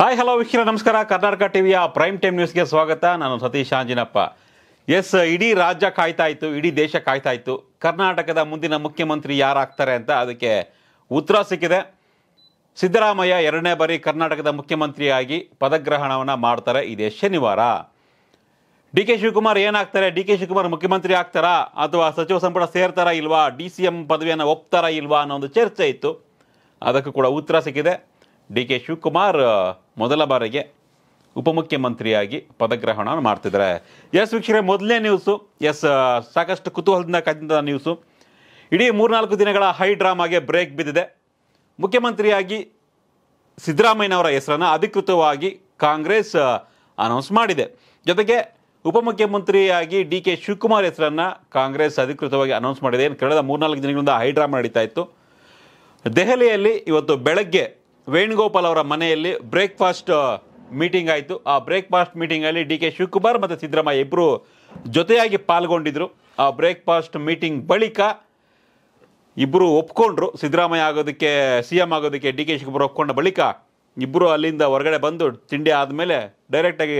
hi hello ವೀಕ್ಷಕರ ನಮಸ್ಕಾರ ಕರ್ನಾಟಕ ಟಿವಿಯ ಪ್ರೈಮ್ ಟೈಮ್ ನ್ಯೂಸ್ಗೆ ಸ್ವಾಗತ ನಾನು ಸತೀಶ್ ಆಂಜಿನಪ್ಪ ಎಸ್ ಇಡೀ ರಾಜ್ಯ ಕಾಯ್ತಾ ಇತ್ತು ಇಡೀ ದೇಶ ಕಾಯ್ತಾ ಇತ್ತು ಕರ್ನಾಟಕದ ಮುಂದಿನ ಮುಖ್ಯಮಂತ್ರಿ ಯಾರಾಗ್ತಾರೆ ಅಂತ ಅದಕ್ಕೆ ಉತ್ತರ ಸಿಕ್ಕಿದೆ ಸಿದ್ದರಾಮಯ್ಯ ಎರಡನೇ ಬಾರಿ ಕರ್ನಾಟಕದ ಮುಖ್ಯಮಂತ್ರಿಯಾಗಿ ಪದಗ್ರಹಣವನ್ನು ಮಾಡ್ತಾರೆ ಇದೇ ಶನಿವಾರ ಡಿ ಕೆ ಶಿವಕುಮಾರ್ ಏನಾಗ್ತಾರೆ ಡಿ ಕೆ ಶಿವಕುಮಾರ್ ಮುಖ್ಯಮಂತ್ರಿ ಆಗ್ತಾರಾ ಅಥವಾ ಸಚಿವ ಸಂಪುಟ ಸೇರ್ತಾರಾ ಇಲ್ವಾ ಡಿ ಸಿ ಎಂ ಪದವಿಯನ್ನು ಒಪ್ತಾರಾ ಇಲ್ವಾ ಅನ್ನೋ ಒಂದು ಚರ್ಚೆ ಇತ್ತು ಅದಕ್ಕೂ ಕೂಡ ಉತ್ತರ ಸಿಕ್ಕಿದೆ ಡಿ ಕೆ ಶಿವಕುಮಾರ್ ಮೊದಲ ಬಾರಿಗೆ ಉಪಮುಖ್ಯಮಂತ್ರಿಯಾಗಿ ಪದಗ್ರಹಣ ಮಾಡ್ತಿದ್ದಾರೆ ಎಸ್ ವೀಕ್ಷಕರೇ ಮೊದಲನೇ ನ್ಯೂಸು ಎಸ್ ಸಾಕಷ್ಟು ಕುತೂಹಲದಿಂದ ಕಾಯ್ದ ನ್ಯೂಸು ಇಡೀ ಮೂರ್ನಾಲ್ಕು ದಿನಗಳ ಹೈ ಡ್ರಾಮಾಗೆ ಬ್ರೇಕ್ ಬಿದ್ದಿದೆ ಮುಖ್ಯಮಂತ್ರಿಯಾಗಿ ಸಿದ್ದರಾಮಯ್ಯನವರ ಹೆಸರನ್ನು ಅಧಿಕೃತವಾಗಿ ಕಾಂಗ್ರೆಸ್ ಅನೌನ್ಸ್ ಮಾಡಿದೆ ಜೊತೆಗೆ ಉಪಮುಖ್ಯಮಂತ್ರಿಯಾಗಿ ಡಿ ಕೆ ಶಿವಕುಮಾರ್ ಹೆಸರನ್ನು ಕಾಂಗ್ರೆಸ್ ಅಧಿಕೃತವಾಗಿ ಅನೌನ್ಸ್ ಮಾಡಿದೆ ಏನು ಕಳೆದ ಮೂರ್ನಾಲ್ಕು ದಿನಗಳಿಂದ ಹೈ ಡ್ರಾಮಾ ನಡೀತಾ ಇತ್ತು ದೆಹಲಿಯಲ್ಲಿ ಇವತ್ತು ಬೆಳಗ್ಗೆ ವೇಣುಗೋಪಾಲ್ ಅವರ ಮನೆಯಲ್ಲಿ ಬ್ರೇಕ್ಫಾಸ್ಟ್ ಮೀಟಿಂಗ್ ಆಯಿತು ಆ ಬ್ರೇಕ್ಫಾಸ್ಟ್ ಮೀಟಿಂಗಲ್ಲಿ ಡಿ ಕೆ ಶಿವಕುಮಾರ್ ಮತ್ತು ಸಿದ್ದರಾಮಯ್ಯ ಇಬ್ಬರು ಜೊತೆಯಾಗಿ ಪಾಲ್ಗೊಂಡಿದ್ದರು ಆ ಬ್ರೇಕ್ಫಾಸ್ಟ್ ಮೀಟಿಂಗ್ ಬಳಿಕ ಇಬ್ಬರು ಒಪ್ಕೊಂಡ್ರು ಸಿದ್ದರಾಮಯ್ಯ ಆಗೋದಕ್ಕೆ ಸಿ ಎಂ ಆಗೋದಕ್ಕೆ ಡಿ ಕೆ ಶಿವಕುಮಾರ್ ಒಪ್ಕೊಂಡ ಬಳಿಕ ಇಬ್ಬರು ಅಲ್ಲಿಂದ ಹೊರಗಡೆ ಬಂದು ತಿಂಡಿ ಆದಮೇಲೆ ಡೈರೆಕ್ಟಾಗಿ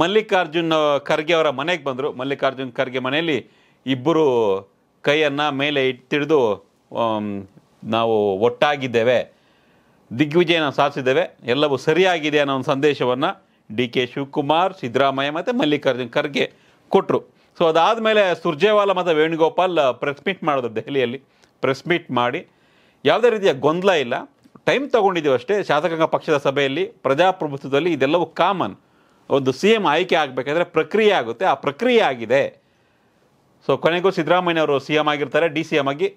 ಮಲ್ಲಿಕಾರ್ಜುನ್ ಖರ್ಗೆ ಅವರ ಮನೆಗೆ ಬಂದರು ಮಲ್ಲಿಕಾರ್ಜುನ್ ಖರ್ಗೆ ಮನೆಯಲ್ಲಿ ಇಬ್ಬರು ಕೈಯನ್ನು ಮೇಲೆ ಇಟ್ಟಿಡಿದು ನಾವು ಒಟ್ಟಾಗಿದ್ದೇವೆ ದಿಗ್ವಿಜಯನ ಸಾಧಿಸಿದ್ದೇವೆ ಎಲ್ಲವೂ ಸರಿಯಾಗಿದೆ ಅನ್ನೋ ಒಂದು ಸಂದೇಶವನ್ನು ಡಿ ಕೆ ಶಿವಕುಮಾರ್ ಸಿದ್ದರಾಮಯ್ಯ ಮತ್ತು ಮಲ್ಲಿಕಾರ್ಜುನ್ ಖರ್ಗೆ ಕೊಟ್ಟರು ಸೊ ಅದಾದಮೇಲೆ ಸುರ್ಜೇವಾಲಾ ಮತ್ತು ವೇಣುಗೋಪಾಲ್ ಪ್ರೆಸ್ uh, ಮೀಟ್ ಮಾಡೋದು ದೆಹಲಿಯಲ್ಲಿ ಪ್ರೆಸ್ ಮೀಟ್ ಮಾಡಿ ಯಾವುದೇ ರೀತಿಯ ಗೊಂದಲ ಇಲ್ಲ ಟೈಮ್ ತೊಗೊಂಡಿದ್ದೀವಿ ಅಷ್ಟೇ ಶಾಸಕಾಂಗ ಪಕ್ಷದ ಸಭೆಯಲ್ಲಿ ಪ್ರಜಾಪ್ರಭುತ್ವದಲ್ಲಿ ಇದೆಲ್ಲವೂ ಕಾಮನ್ ಒಂದು ಸಿ ಎಂ ಆಯ್ಕೆ ಆಗಬೇಕಾದ್ರೆ ಪ್ರಕ್ರಿಯೆ ಆಗುತ್ತೆ ಆ ಪ್ರಕ್ರಿಯೆ ಆಗಿದೆ ಸೊ ಕೊನೆಗೂ ಅವರು ಸಿ ಎಂ ಆಗಿರ್ತಾರೆ ಡಿ ಸಿ ಎಂ ಆಗಿ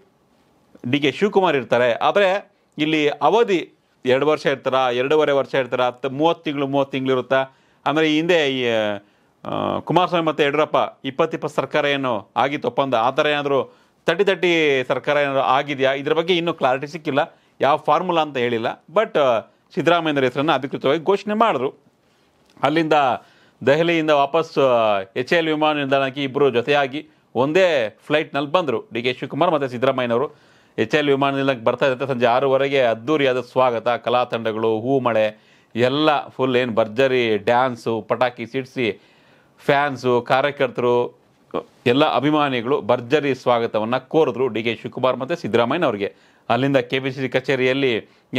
ಡಿ ಕೆ ಶಿವಕುಮಾರ್ ಇರ್ತಾರೆ ಆದರೆ ಇಲ್ಲಿ ಅವಧಿ ಎರಡು ವರ್ಷ ಇರ್ತಾರ ಎರಡೂವರೆ ವರ್ಷ ಇರ್ತಾರ ಹತ್ತು ಮೂವತ್ತು ತಿಂಗಳು ಮೂವತ್ತು ತಿಂಗಳು ಇರುತ್ತಾ ಆಮೇಲೆ ಹಿಂದೆ ಈ ಕುಮಾರಸ್ವಾಮಿ ಮತ್ತು ಯಡಿಯೂರಪ್ಪ ಇಪ್ಪತ್ತಿಪ್ಪತ್ತು ಸರ್ಕಾರ ಏನು ಆಗಿತ್ತು ಒಪ್ಪಂದ ಆ ಥರ ಏನಾದರೂ ತಟ್ಟಿ ತಟ್ಟಿ ಸರ್ಕಾರ ಏನಾದರೂ ಆಗಿದೆಯಾ ಇದ್ರ ಬಗ್ಗೆ ಇನ್ನೂ ಕ್ಲಾರಿಟಿ ಸಿಕ್ಕಿಲ್ಲ ಯಾವ ಫಾರ್ಮುಲಾ ಅಂತ ಹೇಳಿಲ್ಲ ಬಟ್ ಸಿದ್ದರಾಮಯ್ಯರ ಹೆಸರನ್ನು ಅಧಿಕೃತವಾಗಿ ಘೋಷಣೆ ಮಾಡಿದ್ರು ಅಲ್ಲಿಂದ ದೆಹಲಿಯಿಂದ ವಾಪಸ್ ಎಚ್ ಎಲ್ ವಿಮಾನ ನಿಲ್ದಾಣಕ್ಕೆ ಇಬ್ಬರು ಜೊತೆಯಾಗಿ ಒಂದೇ ಫ್ಲೈಟ್ನಲ್ಲಿ ಬಂದರು ಡಿ ಕೆ ಶಿವಕುಮಾರ್ ಮತ್ತು ಸಿದ್ದರಾಮಯ್ಯನವರು ಎಚ್ ಎಲ್ ವಿಮಾನ ನಿಲ್ದಾಣಕ್ಕೆ ಬರ್ತಾ ಇರುತ್ತೆ ಸಂಜೆ ಆರೂವರೆಗೆ ಅದ್ದೂರಿಯಾದ ಸ್ವಾಗತ ಕಲಾ ತಂಡಗಳು ಹೂ ಮಳೆ ಎಲ್ಲ ಫುಲ್ ಏನು ಭರ್ಜರಿ ಡ್ಯಾನ್ಸು ಪಟಾಕಿ ಸಿಡಿಸಿ ಫ್ಯಾನ್ಸು ಕಾರ್ಯಕರ್ತರು ಎಲ್ಲ ಅಭಿಮಾನಿಗಳು ಭರ್ಜರಿ ಸ್ವಾಗತವನ್ನು ಕೋರಿದ್ರು ಡಿ ಕೆ ಶಿವಕುಮಾರ್ ಮತ್ತು ಸಿದ್ದರಾಮಯ್ಯ ಅವರಿಗೆ ಅಲ್ಲಿಂದ ಕೆ ಪಿ ಸಿ ಸಿ ಕಚೇರಿಯಲ್ಲಿ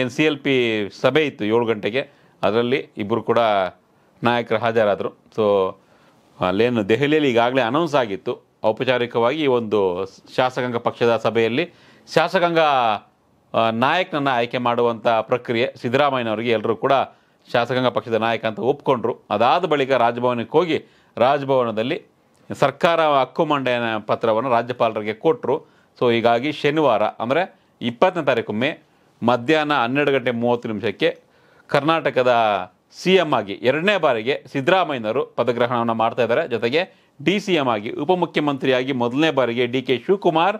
ಏನು ಸಿ ಎಲ್ ಪಿ ಸಭೆ ಇತ್ತು ಏಳು ಗಂಟೆಗೆ ಅದರಲ್ಲಿ ಇಬ್ಬರು ಕೂಡ ನಾಯಕರು ಹಾಜರಾದರು ಸೊ ಅಲ್ಲೇನು ದೆಹಲಿಯಲ್ಲಿ ಈಗಾಗಲೇ ಅನೌನ್ಸ್ ಆಗಿತ್ತು ಔಪಚಾರಿಕವಾಗಿ ಒಂದು ಶಾಸಕಾಂಗ ಪಕ್ಷದ ಸಭೆಯಲ್ಲಿ ಶಾಸಕಾಂಗ ನಾಯಕನನ್ನು ಆಯ್ಕೆ ಮಾಡುವಂಥ ಪ್ರಕ್ರಿಯೆ ಸಿದ್ದರಾಮಯ್ಯನವರಿಗೆ ಎಲ್ಲರೂ ಕೂಡ ಶಾಸಕಾಂಗ ಪಕ್ಷದ ನಾಯಕ ಅಂತ ಒಪ್ಕೊಂಡ್ರು ಅದಾದ ಬಳಿಕ ರಾಜಭವನಕ್ಕೆ ಹೋಗಿ ರಾಜಭವನದಲ್ಲಿ ಸರ್ಕಾರ ಹಕ್ಕು ಪತ್ರವನ್ನು ರಾಜ್ಯಪಾಲರಿಗೆ ಕೊಟ್ಟರು ಸೊ ಹೀಗಾಗಿ ಶನಿವಾರ ಅಂದರೆ ಇಪ್ಪತ್ತನೇ ತಾರೀಕು ಮೇ ಮಧ್ಯಾಹ್ನ ಹನ್ನೆರಡು ಗಂಟೆ ಮೂವತ್ತು ನಿಮಿಷಕ್ಕೆ ಕರ್ನಾಟಕದ ಸಿ ಎಮ್ ಆಗಿ ಎರಡನೇ ಬಾರಿಗೆ ಸಿದ್ದರಾಮಯ್ಯನವರು ಪದಗ್ರಹಣವನ್ನು ಮಾಡ್ತಾ ಇದ್ದಾರೆ ಜೊತೆಗೆ ಡಿ ಸಿ ಎಮ್ ಆಗಿ ಉಪಮುಖ್ಯಮಂತ್ರಿಯಾಗಿ ಮೊದಲನೇ ಬಾರಿಗೆ ಡಿ ಕೆ ಶಿವಕುಮಾರ್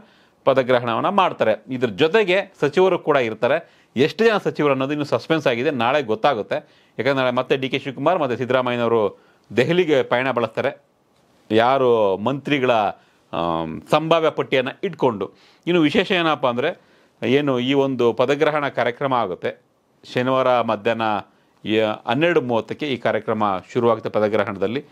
ಪದಗ್ರಹಣವನ್ನು ಮಾಡ್ತಾರೆ ಇದ್ರ ಜೊತೆಗೆ ಸಚಿವರು ಕೂಡ ಇರ್ತಾರೆ ಎಷ್ಟು ಜನ ಸಚಿವರು ಅನ್ನೋದು ಇನ್ನು ಸಸ್ಪೆನ್ಸ್ ಆಗಿದೆ ನಾಳೆ ಗೊತ್ತಾಗುತ್ತೆ ಯಾಕಂದರೆ ನಾಳೆ ಮತ್ತೆ ಡಿ ಕೆ ಶಿವಕುಮಾರ್ ಮತ್ತು ಸಿದ್ದರಾಮಯ್ಯನವರು ದೆಹಲಿಗೆ ಪಯಣ ಬಳಸ್ತಾರೆ ಯಾರು ಮಂತ್ರಿಗಳ ಸಂಭಾವ್ಯ ಪಟ್ಟಿಯನ್ನು ಇಟ್ಕೊಂಡು ಇನ್ನು ವಿಶೇಷ ಏನಪ್ಪ ಅಂದರೆ ಏನು ಈ ಒಂದು ಪದಗ್ರಹಣ ಕಾರ್ಯಕ್ರಮ ಆಗುತ್ತೆ ಶನಿವಾರ ಮಧ್ಯಾಹ್ನ ಹನ್ನೆರಡು ಮೂವತ್ತಕ್ಕೆ ಈ ಕಾರ್ಯಕ್ರಮ ಶುರುವಾಗುತ್ತೆ ಪದಗ್ರಹಣದಲ್ಲಿ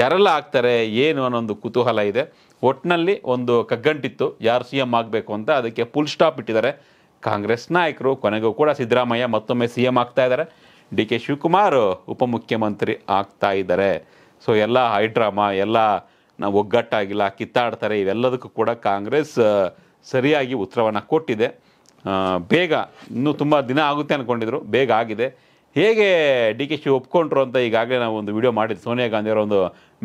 ಯಾರೆಲ್ಲ ಆಗ್ತಾರೆ ಏನು ಒಂದು ಕುತೂಹಲ ಇದೆ ಒಟ್ಟಿನಲ್ಲಿ ಒಂದು ಕಗ್ಗಂಟಿತ್ತು ಯಾರು ಸಿ ಎಮ್ ಆಗಬೇಕು ಅಂತ ಅದಕ್ಕೆ ಫುಲ್ ಸ್ಟಾಪ್ ಇಟ್ಟಿದ್ದಾರೆ ಕಾಂಗ್ರೆಸ್ ನಾಯಕರು ಕೊನೆಗೂ ಕೂಡ ಸಿದ್ದರಾಮಯ್ಯ ಮತ್ತೊಮ್ಮೆ ಸಿ ಎಮ್ ಆಗ್ತಾ ಇದ್ದಾರೆ ಡಿ ಕೆ ಶಿವಕುಮಾರ್ ಉಪಮುಖ್ಯಮಂತ್ರಿ ಆಗ್ತಾ ಇದ್ದಾರೆ ಸೊ ಎಲ್ಲ ಹೈಡ್ರಾಮಾ ಎಲ್ಲ ನಾವು ಒಗ್ಗಟ್ಟಾಗಿಲ್ಲ ಕಿತ್ತಾಡ್ತಾರೆ ಇವೆಲ್ಲದಕ್ಕೂ ಕೂಡ ಕಾಂಗ್ರೆಸ್ ಸರಿಯಾಗಿ ಉತ್ತರವನ್ನು ಕೊಟ್ಟಿದೆ ಬೇಗ ಇನ್ನೂ ತುಂಬ ದಿನ ಆಗುತ್ತೆ ಅಂದ್ಕೊಂಡಿದ್ರು ಬೇಗ ಆಗಿದೆ ಹೇಗೆ ಡಿ ಕೆ ಶಿ ಒಪ್ಕೊಂಡ್ರು ಅಂತ ಈಗಾಗಲೇ ನಾವು ಒಂದು ವಿಡಿಯೋ ಮಾಡಿದ್ವಿ ಸೋನಿಯಾ ಗಾಂಧಿಯವರ ಒಂದು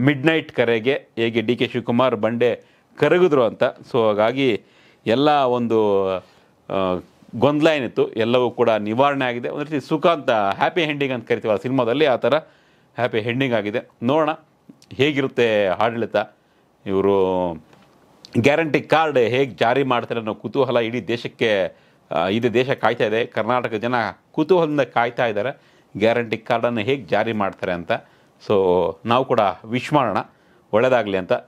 ಮಿಡ್ ನೈಟ್ ಕರೆಗೆ ಹೇಗೆ ಡಿ ಕೆ ಶಿವಕುಮಾರ್ ಬಂಡೆ ಕರಗಿದ್ರು ಅಂತ ಸೊ ಹಾಗಾಗಿ ಎಲ್ಲ ಒಂದು ಗೊಂದಲ ಏನಿತ್ತು ಎಲ್ಲವೂ ಕೂಡ ನಿವಾರಣೆ ಆಗಿದೆ ಒಂದು ರೀತಿ ಸುಖ ಅಂತ ಹ್ಯಾಪಿ ಹೆಂಡಿಂಗ್ ಅಂತ ಆ ಸಿನಿಮಾದಲ್ಲಿ ಆ ಥರ ಹ್ಯಾಪಿ ಹೆಂಡಿಂಗ್ ಆಗಿದೆ ನೋಡೋಣ ಹೇಗಿರುತ್ತೆ ಆಡಳಿತ ಇವರು ಗ್ಯಾರಂಟಿ ಕಾರ್ಡ್ ಹೇಗೆ ಜಾರಿ ಮಾಡ್ತಾರೆ ಅನ್ನೋ ಕುತೂಹಲ ಇಡೀ ದೇಶಕ್ಕೆ ಇದು ದೇಶ ಕಾಯ್ತಾ ಇದೆ ಕರ್ನಾಟಕ ಜನ ಕುತೂಹಲದಿಂದ ಕಾಯ್ತಾ ಇದ್ದಾರೆ ಗ್ಯಾರಂಟಿ ಕಾರ್ಡನ್ನು ಹೇಗೆ ಜಾರಿ ಮಾಡ್ತಾರೆ ಅಂತ ಸೊ ನಾವು ಕೂಡ ವಿಶ್ ಮಾಡೋಣ ಒಳ್ಳೆಯದಾಗಲಿ ಅಂತ